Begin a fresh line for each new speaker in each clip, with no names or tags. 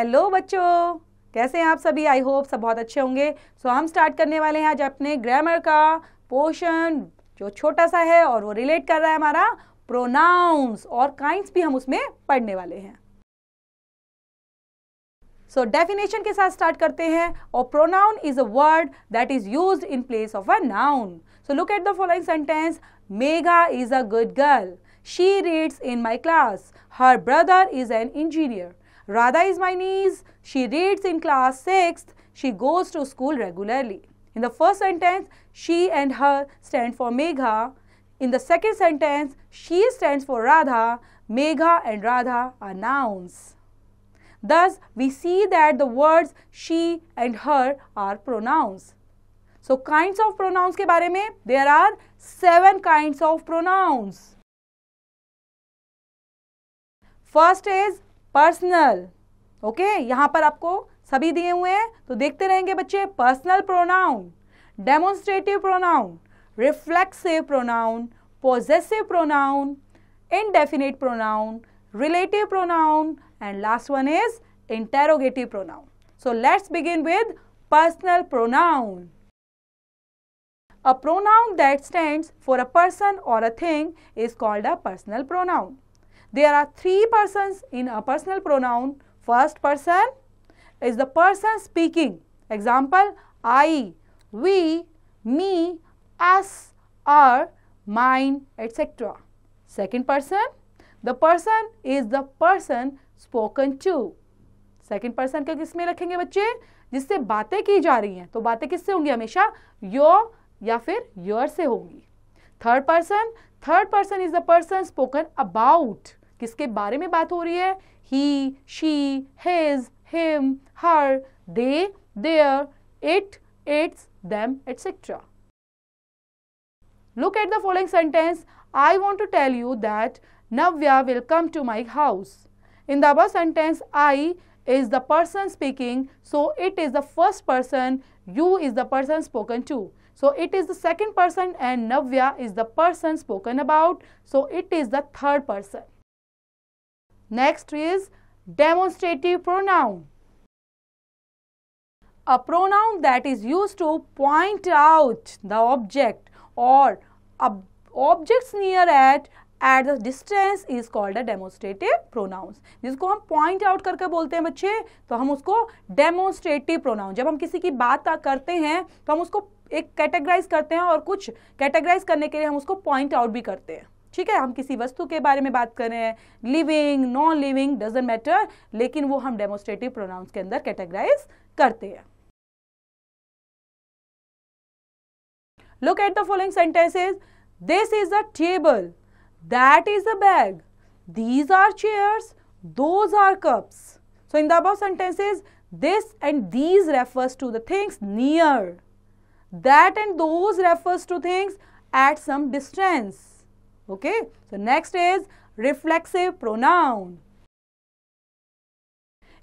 Hello बच्चों कैसे हैं आप सभी आई होप सब बहुत अच्छे होंगे सो so, हम स्टार्ट करने वाले हैं आज अपने ग्रामर का पोर्शन जो छोटा सा है और वो रिलेट कर रहा है हमारा प्रोनाउंस और काइंड्स भी हम उसमें पढ़ने वाले हैं सो so, डेफिनेशन के साथ स्टार्ट करते हैं और pronoun is a word that is use in place of a noun so look at the following sentence Megha is a good girl she reads in my class her brother is an engineer Radha is my niece. She reads in class 6th. She goes to school regularly. In the first sentence, she and her stand for Megha. In the second sentence, she stands for Radha. Megha and Radha are nouns. Thus, we see that the words she and her are pronouns. So, kinds of pronouns के बारे में there are seven kinds of pronouns. First is personal okay यहां पर आपको सभी दिए हुए हैं तो देखते रहेंगे बच्चे personal pronoun demonstrative pronoun reflexive pronoun possessive pronoun indefinite pronoun relative pronoun and last one is interrogative pronoun so let's begin with personal pronoun a pronoun that stand for a person or a thing is called a personal pronoun There are three persons in a personal pronoun. First person is the person speaking. Example, I, we, me, us, our, mine, etc. Second person, the person is the person spoken to. Second person का किस में रखेंगे बच्चे जिससे बातें की जा रही हैं तो बातें किससे होंगी हमेशा योर या फिर योर से होंगी third person third person is the person spoken about किसके बारे में बात हो रही है he she his him her they their it its them etcetera look at the following sentence I want to tell you that Navya welcome to my house in the above sentence I is the person speaking so it is the first person you is the person spoken to so it is the second person and Navya is the person spoken about so it is the third person next is demonstrative pronoun a pronoun that is use to point out the object or object near at at the distance is called a demonstrative pronouns जिसको हम point out करके बोलते हैं बच्चे तो हम उसको demonstrative pronoun जब हम किसी की बात करते हैं तो हम उसको एक कैटेगराइज करते हैं और कुछ कैटेगराइज करने के लिए हम उसको पॉइंट आउट भी करते हैं ठीक है हम किसी वस्तु के बारे में बात कर रहे हैं living non living doesn't matter लेकिन वो हम डेमोस्ट्रेटिव प्रोनाउंस के अंदर कैटेगराइज करते हैं look at the following sentences this is a table that is a bag these are chairs those are cups so in the above sentences this and these refers to the things near that and those refers to things at some distance Okay. So, next is reflexive pronoun.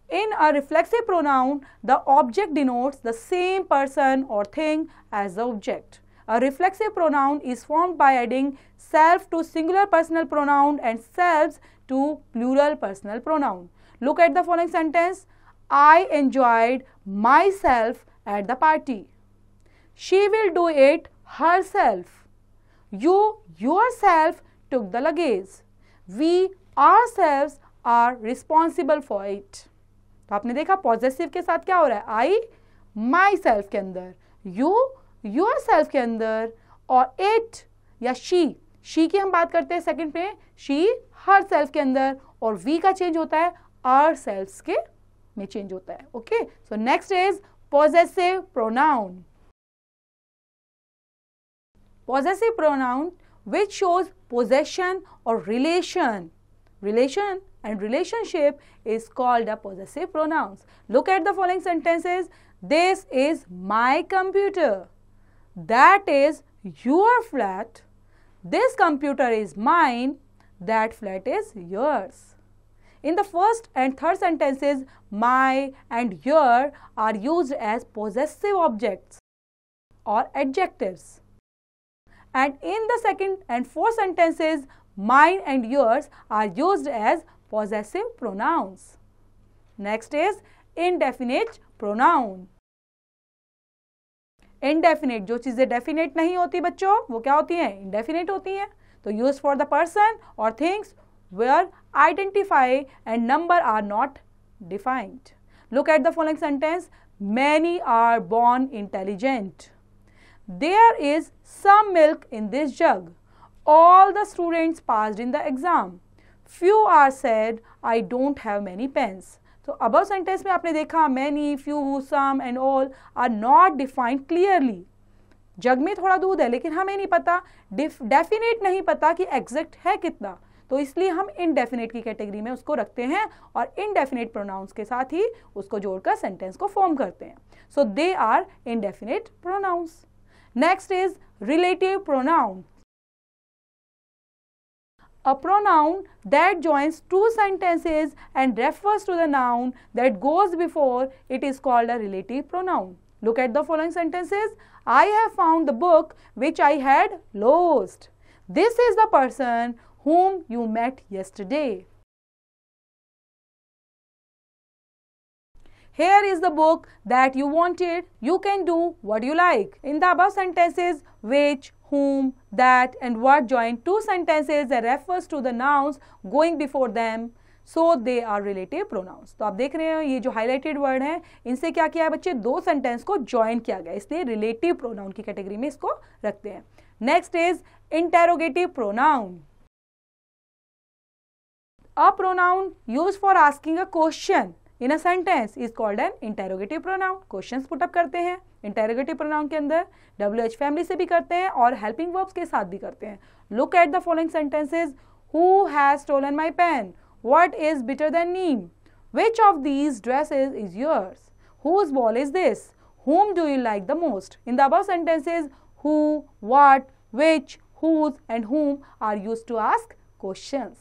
In a reflexive pronoun, the object denotes the same person or thing as the object. A reflexive pronoun is formed by adding self to singular personal pronoun and selves to plural personal pronoun. Look at the following sentence. I enjoyed myself at the party. She will do it herself. You yourself took the luggage. We ourselves are responsible for it. तो आपने देखा positive के साथ क्या हो रहा है आई my self के अंदर यू योर सेल्फ के अंदर और इट या शी शी की हम बात करते हैं सेकेंड में शी हर सेल्फ के अंदर और वी का चेंज होता है आर सेल्फ के में चेंज होता है okay so next is positive pronoun possessive pronoun which shows possession or relation. Relation and relationship is called a possessive pronouns. Look at the following sentences. This is my computer. That is your flat. This computer is mine. That flat is yours. In the first and third sentences, my and your are used as possessive objects or adjectives and in the second and fourth sentences mine and yours are used as possessive pronouns next is indefinite pronoun indefinite jo cheeze definite nahi hoti bachcho wo kya hoti hain indefinite hoti hain to used for the person or things where identify and number are not defined look at the following sentence many are born intelligent there is some milk in this jug. All the students passed in the exam. Few are said, I don't have many pens. तो अब sentence में आपने देखा many few some and all are not defined clearly jug में थोड़ा दूध है लेकिन हमें नहीं पता डेफिनेट नहीं पता कि एग्जैक्ट है कितना तो इसलिए हम इनडेफिनेट की कैटेगरी में उसको रखते हैं और इनडेफिनेट प्रोनाउंस के साथ ही उसको जोड़कर सेंटेंस को फॉर्म करते हैं so they are indefinite pronouns Next is relative pronoun. A pronoun that joins two sentences and refers to the noun that goes before it is called a relative pronoun. Look at the following sentences. I have found the book which I had lost. This is the person whom you met yesterday. Here is the book that you wanted. You can do what you like. In the above sentences, which, whom, that and what join two sentences that refers to the nouns going before them. So they are relative pronouns तो आप देख रहे हैं ये जो highlighted word है इनसे क्या किया है बच्चे दो सेंटेंस को ज्वाइन किया गया इसलिए रिलेटिव प्रोनाउन की कैटेगरी में इसको रखते हैं next is interrogative pronoun a pronoun use for asking a question in a sentence is called an interrogative pronoun question put up करते हैं इंटेरोगेटिव प्रोनाउन के अंदर डब्ल्यू एच फैमिली से भी करते हैं और हेल्पिंग वर्ब्स के साथ भी करते हैं look at the following sentences who has stolen my pen what is bitter than neem which of these dresses is yours whose ball is this whom do you like the most in the above sentences who what, which whose and whom are use to ask questions.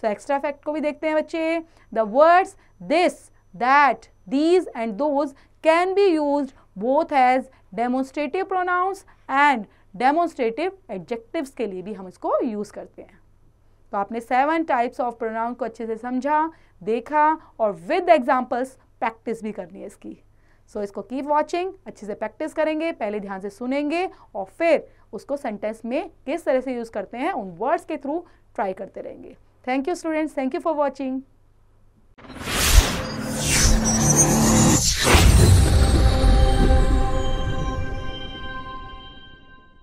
So extra fact को भी देखते हैं बच्चे the words this that these and those can be use both as demonstrative pronouns and demonstrative adjectives के लिए भी हम इसको यूज़ करते हैं तो आपने सेवन टाइप्स ऑफ प्रोनाउन को अच्छे से समझा देखा और विद एग्जाम्पल्स प्रैक्टिस भी करनी है इसकी सो so, इसको कीप वॉचिंग अच्छे से प्रैक्टिस करेंगे पहले ध्यान से सुनेंगे और फिर उसको सेंटेंस में किस तरह से यूज़ करते हैं उन वर्ड्स के थ्रू ट्राई करते रहेंगे Thank you students. Thank you for watching.